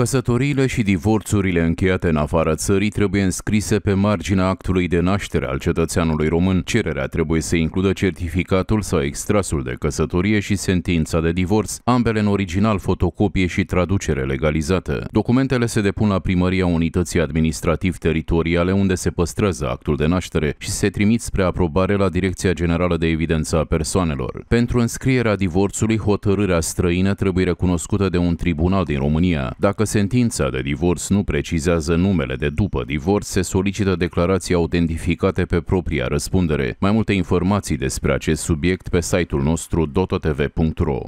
Căsătoriile și divorțurile încheiate în afara țării trebuie înscrise pe marginea actului de naștere al cetățeanului român. Cererea trebuie să includă certificatul sau extrasul de căsătorie și sentința de divorț, ambele în original, fotocopie și traducere legalizată. Documentele se depun la primăria unității administrativ-teritoriale unde se păstrează actul de naștere și se trimit spre aprobare la Direcția Generală de Evidență a Persoanelor. Pentru înscrierea divorțului, hotărârea străină trebuie recunoscută de un tribunal din România. Dacă dacă sentința de divorț nu precizează numele de după divorț, se solicită declarații autentificate pe propria răspundere. Mai multe informații despre acest subiect pe site-ul nostru dototv.ro.